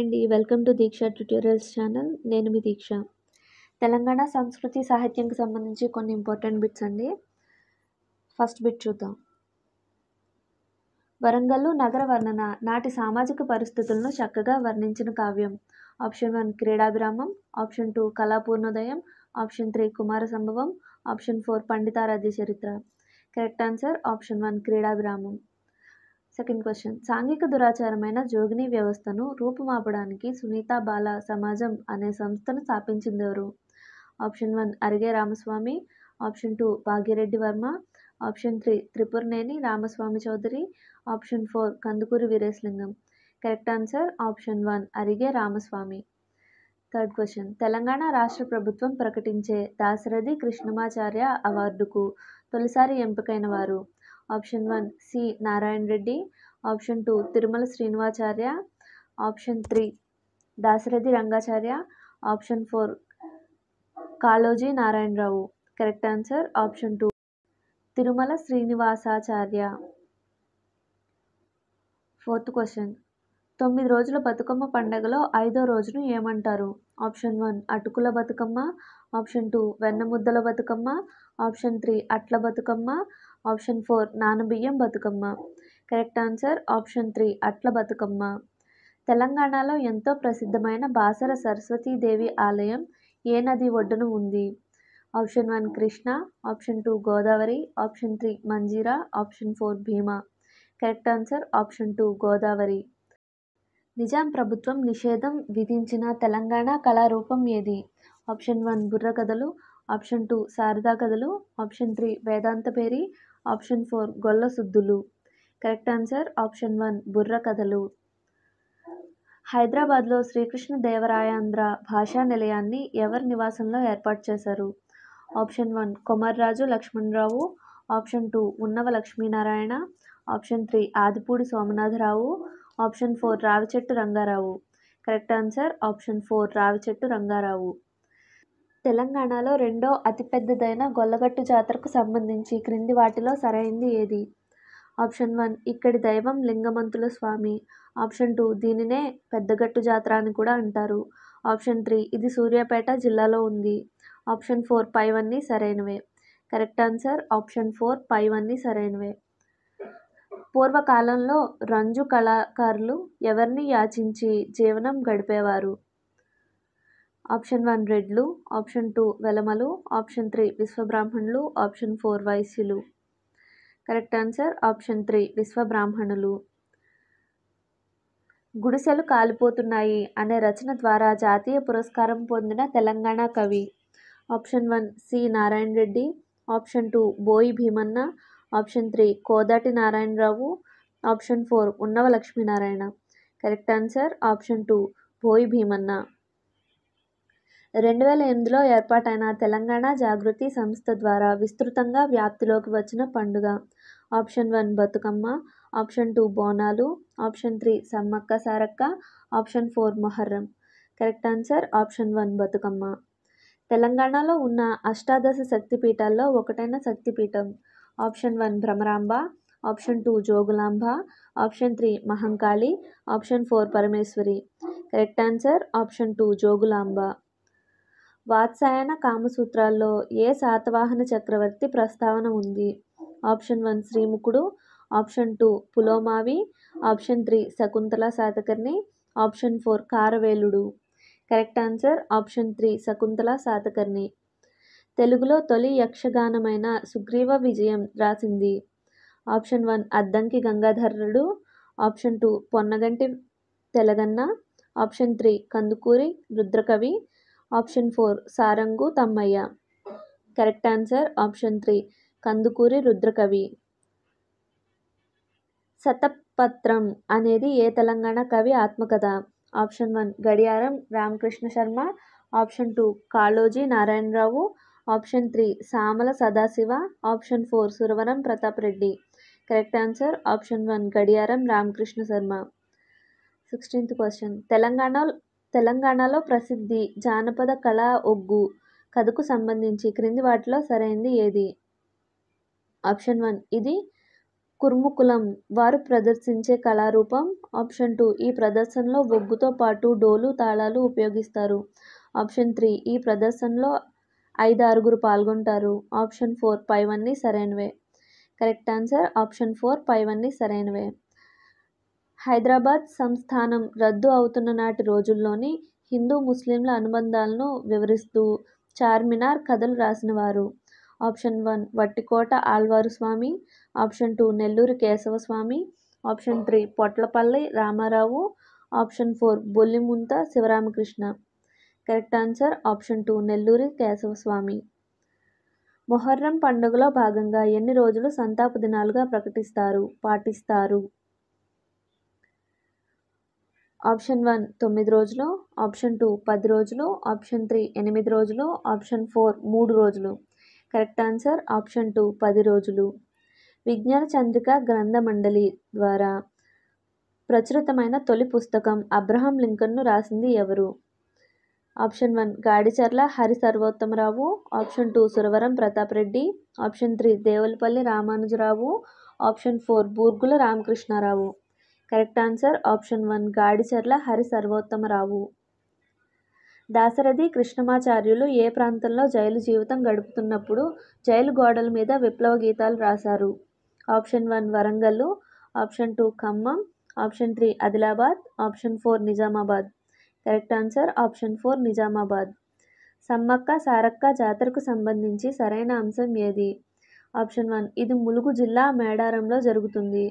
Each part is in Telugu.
అండి welcome to Deeksha tutorials channel నేను మీ దీక్ష తెలంగాణ సంస్కృతి సాహిత్యంకి సంబంధించి కొన్ని ఇంపార్టెంట్ బిట్స్ అండి ఫస్ట్ బిట్ చూద్దాం వరంగల్లు నగర వర్ణన నాటి సామాజిక పరిస్థితులను చక్కగా వర్ణించిన కావ్యం option one Kridabhiramam option two Kalapurnodayam option three Kumara Sambhavam option four Panditaradhya Charitra correct answer option one Kridabhiramam second question సాంఘిక దురాచారమైన జోగిని వ్యవస్థను రూపుమాపడానికి సునీత బాల సమాజం అనే సంస్థను స్థాపించిందెవరు option one Arige Ramaswamy option two Bhagya Reddy Varma option three Tripuraneni Ramaswamy Chowdary option four Kandukuri Veeresalingam correct answer option one Arige Ramaswamy third question Telangana రాష్ట్ర ప్రభుత్వం ప్రకటించే దాశరథి కృష్ణమాచార్య అవార్డుకు తొలిసారి ఎంపికైన వారు option one C Narayana Reddy option two Tirumala Srinivacharya option three Dasarathi Rangacharya option four Kaloji Narayana Rao correct answer option two Tirumala Srinivasacharya fourth question తొమ్మిది రోజుల బతుకమ్మ పండగలో ఐదో రోజును ఏమంటారు ఆప్షన్ వన్ అటుకుల బతుకమ్మ ఆప్షన్ టూ వెన్నముద్దల బతుకమ్మ ఆప్షన్ త్రీ అట్ల బతుకమ్మ ఆప్షన్ ఫోర్ నానబియ్యం Bathukamma correct answer option three అట్ల బతుకమ్మ తెలంగాణలో ఎంతో ప్రసిద్ధమైన బాసర సరస్వతీదేవి ఆలయం ఏ నది ఒడ్డున ఉంది option one Krishna option two Godavari option three Manjira option four Bhima correct answer option two Godavari Nizam ప్రభుత్వం నిషేధం విధించిన తెలంగాణ కళారూపం ఏది ఆప్షన్ వన్ బుర్ర కథలు ఆప్షన్ టూ శారదా కథలు ఆప్షన్ త్రీ వేదాంత పేరి ఆప్షన్ ఫోర్ గొల్ల సుద్దులు కరెక్ట్ ఆన్సర్ ఆప్షన్ వన్ బుర్ర కథలు హైదరాబాద్లో శ్రీకృష్ణదేవరాయాంధ్ర భాషా నిలయాన్ని ఎవరి నివాసంలో ఏర్పాటు చేశారు option one Komarraju Lakshmana Rao option two Unnava Lakshminarayana option three Adipudi Somanatha Rao option four Ravichettu Ranga Rao correct answer option four Ravichettu Ranga Rao తెలంగాణలో రెండో అతిపెద్దదైన గొల్లగట్టు జాతరకు సంబంధించి క్రింది వాటిలో సరైంది ఏది ఆప్షన్ వన్ ఇక్కడి దైవం లింగమంతుల స్వామి ఆప్షన్ టూ దీనినే పెద్దగట్టు జాతర అని కూడా అంటారు ఆప్షన్ త్రీ ఇది సూర్యాపేట జిల్లాలో ఉంది ఆప్షన్ ఫోర్ పైవన్నీ సరైనవే కరెక్ట్ ఆన్సర్ ఆప్షన్ ఫోర్ పైవన్నీ సరైనవే పూర్వకాలంలో రంజు కళాకారులు ఎవరిని యాచించి జీవనం గడిపేవారు ఆప్షన్ వన్ రెడ్లు ఆప్షన్ టూ వెలమలు ఆప్షన్ త్రీ విశ్వబ్రాహ్మణులు ఆప్షన్ ఫోర్ వైశ్యులు కరెక్ట్ ఆన్సర్ ఆప్షన్ త్రీ విశ్వబ్రాహ్మణులు గుడిసెలు కాలిపోతున్నాయి అనే రచన ద్వారా జాతీయ పురస్కారం పొందిన తెలంగాణ కవి option one C Narayana Reddy option two Boyi Bheemanna option three Kodati Narayana Rao option four Unnava Lakshminarayana correct answer option two Boyi Bheemanna రెండు వేల ఎనిమిదిలో ఏర్పాటైన తెలంగాణ జాగృతి సంస్థ ద్వారా విస్తృతంగా వ్యాప్తిలోకి వచ్చిన పండుగ option one Bathukamma option two Bonalu option three Sammakka Sarakka option four Muharram correct answer option one Bathukamma తెలంగాణలో ఉన్న అష్టాదశ శక్తిపీఠాల్లో ఒకటైన శక్తిపీఠం option one Bhramaramba option two Jogulamba option three Mahankali option four Parameshwari correct answer option two Jogulamba Vatsayana కామసూత్రాల్లో ఏ శాతవాహన చక్రవర్తి ప్రస్తావన ఉంది ఆప్షన్ వన్ శ్రీముఖుడు option two Pulomavi option three Shakuntala Satakarni option four కారవేలుడు correct answer option three Shakuntala Satakarni తెలుగులో తొలి యక్షగానమైన సుగ్రీవ విజయం రాసింది ఆప్షన్ వన్ అద్దంకి గంగాధరుడు option two Ponnaganti Telaganna option three Kandukuri Rudrakavi option four Sarangu Tammayya correct answer option three Kandukuri Rudrakavi Shatapatram అనేది ఏ తెలంగాణ కవి ఆత్మకథ option one Gadiyaram Ramakrishna Sharma option two Kaloji Narayana Rao option three Samala Sadashiva option four Suravaram Pratap Reddy correct answer option one Gadiyaram Ramakrishna Sharma sixteenth question Telangana తెలంగాణలో ప్రసిద్ధి జానపద కళ ఒగ్గు కథకు సంబంధించి క్రింది వాటిలో సరైనది ఏది ఆప్షన్ వన్ ఇది కుర్ముకులం వారు ప్రదర్శించే కళారూపం ఆప్షన్ టూ ఈ ప్రదర్శనలో ఒగ్గుతో పాటు డోలు తాళాలు ఉపయోగిస్తారు ఆప్షన్ త్రీ ఈ ప్రదర్శనలో ఐదు ఆరుగురు పాల్గొంటారు ఆప్షన్ ఫోర్ పైవన్నీ సరైనవే కరెక్ట్ ఆన్సర్ ఆప్షన్ ఫోర్ పైవన్నీ సరైనవే హైదరాబాద్ సంస్థానం రద్దు అవుతున్న నాటి రోజుల్లోని హిందూ ముస్లింల అనుబంధాలను వివరిస్తూ చార్మినార్ కథలు వారు option one Vattikota Alwar Swamy option two Nellore Keshavaswamy option three Potlapalli Rama Rao option four Bollimuntha Sivaramakrishna correct answer option two Nelluri Keshavaswamy Muharram పండుగలో భాగంగా ఎన్ని రోజులు సంతాప దినాలుగా ప్రకటిస్తారు పాటిస్తారు ఆప్షన్ వన్ తొమ్మిది రోజులు ఆప్షన్ టూ పది రోజులు ఆప్షన్ త్రీ ఎనిమిది రోజులు ఆప్షన్ ఫోర్ మూడు రోజులు కరెక్ట్ ఆన్సర్ ఆప్షన్ టూ పది రోజులు విజ్ఞాన చంద్రిక గ్రంథ మండలి ద్వారా ప్రచురితమైన తొలి పుస్తకం అబ్రహం లింకన్ను రాసింది ఎవరు option one Gadicherla Hari Sarvottama Rao option two Suravaram Pratap Reddy option three Devulapalli Ramanuja Rao option four Burgula Ramakrishna Rao correct answer option one Gadicherla Hari Sarvottama Rao Dasarathi కృష్ణమాచార్యులు ఏ ప్రాంతంలో జైలు జీవితం గడుపుతున్నప్పుడు జైలు గోడల మీద విప్లవ గీతాలు రాశారు option one Warangal option two Khammam option three Adilabad option four Nizamabad correct answer option four Nizamabad Sammakka Sarakka జాతరకు సంబంధించి సరైన అంశం ఏది ఆప్షన్ వన్ ఇది ములుగు జిల్లా మేడారంలో జరుగుతుంది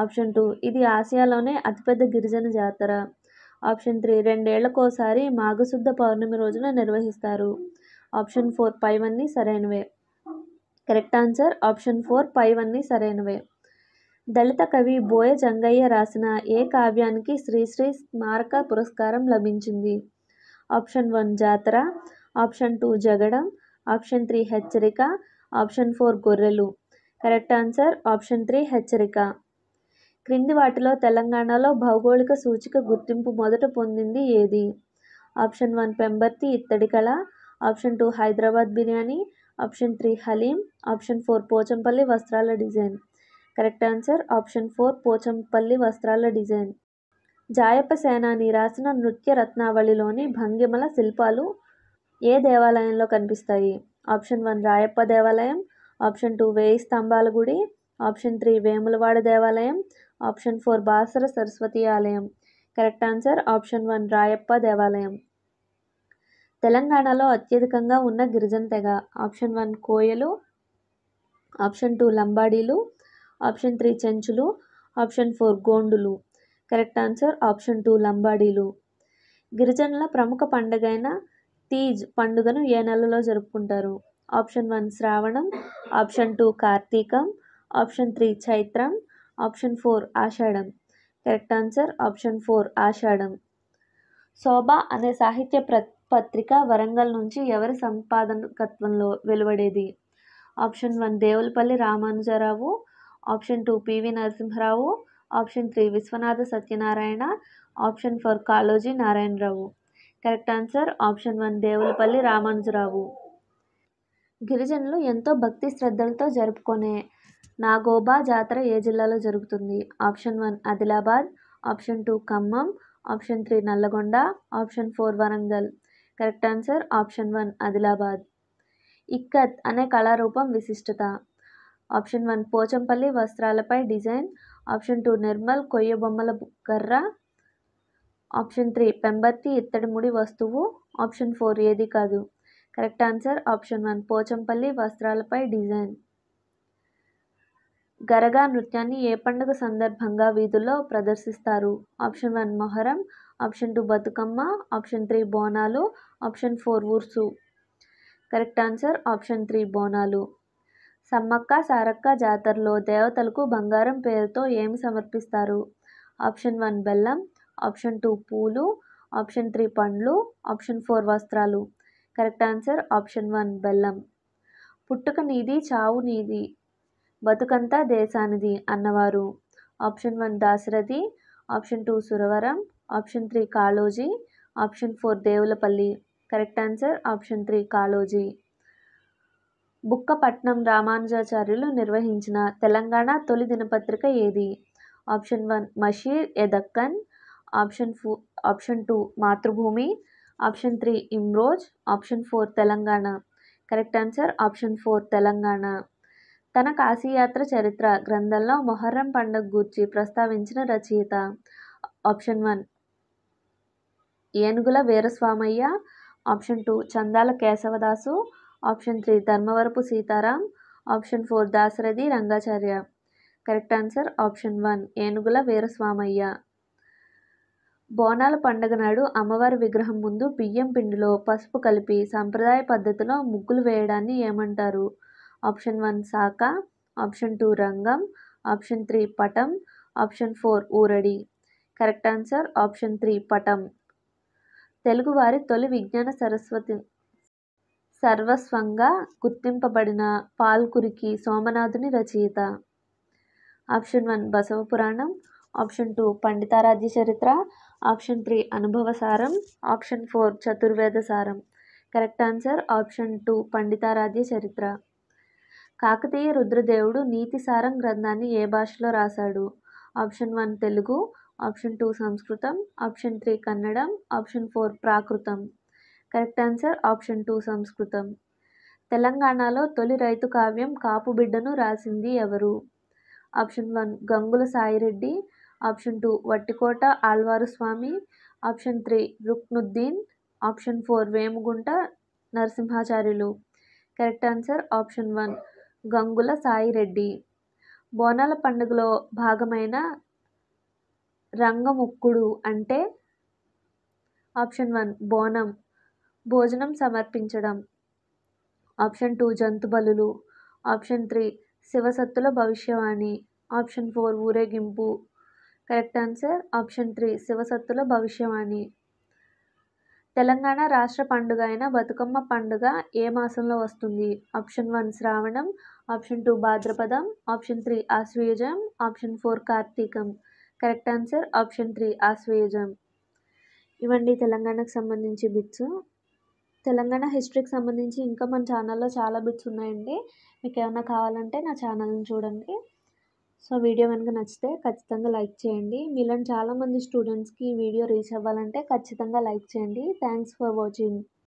ఆప్షన్ టూ ఇది ఆసియాలోనే అతిపెద్ద గిరిజన జాతర ఆప్షన్ త్రీ రెండేళ్లకోసారి మాఘశుద్ధ పౌర్ణమి రోజున నిర్వహిస్తారు ఆప్షన్ ఫోర్ అన్నీ సరైనవే కరెక్ట్ ఆన్సర్ ఆప్షన్ ఫోర్ అన్నీ సరైనవే దళిత కవి బోయ జంగయ్య రాసిన ఏ కావ్యానికి శ్రీశ్రీ స్మారక పురస్కారం లభించింది option one Jatara option two Jagadam option three Hecharika option four Gorrelu correct answer option three Hecharika క్రింది వాటిలో తెలంగాణలో భౌగోళిక సూచిక గుర్తింపు మొదట పొందింది ఏది ఆప్షన్ వన్ పెంబర్తి ఇత్తడి కళ option two Hyderabad biryani option three haleem option four Pochampally వస్త్రాల design correct answer option four Pochampally వస్త్రాల డిజైన్ జాయప సేనాని రాసిన నృత్య రత్నావళిలోని భంగిమల శిల్పాలు ఏ దేవాలయంలో కనిపిస్తాయి ఆప్షన్ వన్ రాయప్ప దేవాలయం ఆప్షన్ టూ వేయి స్తంభాల గుడి ఆప్షన్ త్రీ వేములవాడ దేవాలయం ఆప్షన్ ఫోర్ బాసర సరస్వతి ఆలయం correct answer option one Rayappa దేవాలయం తెలంగాణలో అత్యధికంగా ఉన్న గిరిజన తెగ ఆప్షన్ వన్ కోయలు ఆప్షన్ టూ లంబాడీలు ఆప్షన్ త్రీ చెంచులు ఆప్షన్ ఫోర్ గోండులు కరెక్ట్ ఆన్సర్ ఆప్షన్ టూ లంబాడీలు గిరిజనుల ప్రముఖ పండుగ అయిన తీజ్ పండుగను ఏ నెలలో జరుపుకుంటారు ఆప్షన్ వన్ శ్రావణం option two Karthikam option three Chaitram option four Ashadham correct answer option four Ashadham Shobha అనే సాహిత్య ప్ర పత్రిక వరంగల్ నుంచి ఎవరి సంపాదకత్వంలో వెలువడేది option one Devulapalli Ramanuja Rao option two P V Narasimha Rao option three Vishwanatha Satyanarayana option four Kaloji Narayana Rao correct answer option one Devulapalli Ramanuja Rao గిరిజనులు ఎంతో భక్తి శ్రద్ధలతో జరుపుకునే నాగోబా జాతర ఏ జిల్లాలో జరుగుతుంది option one Adilabad option two Khammam option three Nalgonda option four Warangal correct answer option one Adilabad ikat అనే కళారూపం విశిష్టత ఆప్షన్ వన్ పోచంపల్లి వస్త్రాలపై డిజైన్ ఆప్షన్ టూ నిర్మల్ కొయ్య బొమ్మల కర్ర ఆప్షన్ త్రీ పెంబర్తి ఇత్తడి ముడి వస్తువు ఆప్షన్ ఫోర్ ఏది కాదు correct answer option one Pochampally వస్త్రాలపై డిజైన్ గరగా నృత్యాన్ని ఏ పండుగ సందర్భంగా వీధుల్లో ప్రదర్శిస్తారు option one Muharram option two Bathukamma option three Bonalu option four Urs correct answer option three Bonalu Sammakka Sarakka జాతరలో దేవతలకు బంగారం పేరుతో ఏమి సమర్పిస్తారు ఆప్షన్ వన్ బెల్లం ఆప్షన్ టూ పూలు ఆప్షన్ త్రీ పండ్లు ఆప్షన్ ఫోర్ వస్త్రాలు కరెక్ట్ ఆన్సర్ ఆప్షన్ వన్ బెల్లం పుట్టుక నీది చావు నీది బతుకంతా దేశానిది అన్నవారు option one Dasarathi option two Suravaram option three Kaloji option four Devulapalli correct answer option three Kaloji Bukkapatnam Ramanujacharyulu నిర్వహించిన తెలంగాణ తొలి దినపత్రిక ఏది option one Musheer e Deccan option four option two Mathrubhumi option three Imroz option four Telangana correct answer option four Telangana తన కాశీయాత్ర చరిత్ర గ్రంథంలో మొహర్రం పండగ గూర్చి ప్రస్తావించిన రచయిత option one Enugula Veeraswamayya option two Chandala Keshavadasu option three Dharmavarapu Sitaram option four Dasarathi Rangacharya correct answer option one Enugula Veeraswamayya బోనాల పండుగ నాడు అమ్మవారి విగ్రహం ముందు బియ్యం పిండిలో పసుపు కలిపి సంప్రదాయ పద్ధతిలో ముగ్గులు వేయడాన్ని ఏమంటారు ఆప్షన్ వన్ శాఖ ఆప్షన్ టూ రంగం ఆప్షన్ త్రీ పటం ఆప్షన్ ఫోర్ ఊరడి కరెక్ట్ ఆన్సర్ ఆప్షన్ త్రీ పటం తెలుగువారి తొలి విజ్ఞాన సరస్వతి సర్వస్వంగా గుర్తింపబడిన పాల్కురికి సోమనాథుని రచయిత ఆప్షన్ వన్ బసవ పురాణం ఆప్షన్ టూ పండితారాధ్య చరిత్ర ఆప్షన్ త్రీ అనుభవ సారం option four Chaturveda Saram correct answer option two Panditaradhya Charitra Kakatiya Rudradevudu Nitisaram గ్రంథాన్ని ఏ భాషలో రాశాడు option one Telugu option two Samskritam option three Kannadam option four Prakritam correct answer option two Samskritam తెలంగాణలో తొలి రైతు కావ్యం కాపు బిడ్డను రాసింది ఎవరు option one Gangula Sai Reddy option two Vattikota Alwaru Swami option three Ruknuddin option four Vemugunta Narasimhacharyulu correct answer option one Gangula Sai Reddy బోనాల పండుగలో భాగమైన రంగముక్కుడు అంటే ఆప్షన్ వన్ బోనం భోజనం సమర్పించడం ఆప్షన్ టూ జంతుబలులు ఆప్షన్ త్రీ శివసత్తుల భవిష్యవాణి ఆప్షన్ ఫోర్ ఊరేగింపు కరెక్ట్ ఆన్సర్ ఆప్షన్ త్రీ శివసత్తుల భవిష్యవాణి తెలంగాణ రాష్ట్ర పండుగ అయిన బతుకమ్మ పండుగ ఏ మాసంలో వస్తుంది ఆప్షన్ వన్ శ్రావణం ఆప్షన్ టూ భాద్రపదం ఆప్షన్ త్రీ ఆశ్వయుజం ఆప్షన్ ఫోర్ కార్తీకం కరెక్ట్ ఆన్సర్ ఆప్షన్ త్రీ ఆశ్వయుజం ఇవండి తెలంగాణకు సంబంధించి బిట్స్ తెలంగాణ హిస్టరీకి సంబంధించి ఇంకా మన ఛానల్లో చాలా బిట్స్ ఉన్నాయండి మీకు ఏమైనా కావాలంటే నా ఛానల్ని చూడండి సో వీడియో కనుక నచ్చితే ఖచ్చితంగా లైక్ చేయండి మీలోని చాలామంది స్టూడెంట్స్కి ఈ వీడియో రీచ్ అవ్వాలంటే ఖచ్చితంగా లైక్ చేయండి థ్యాంక్స్ ఫర్ వాచింగ్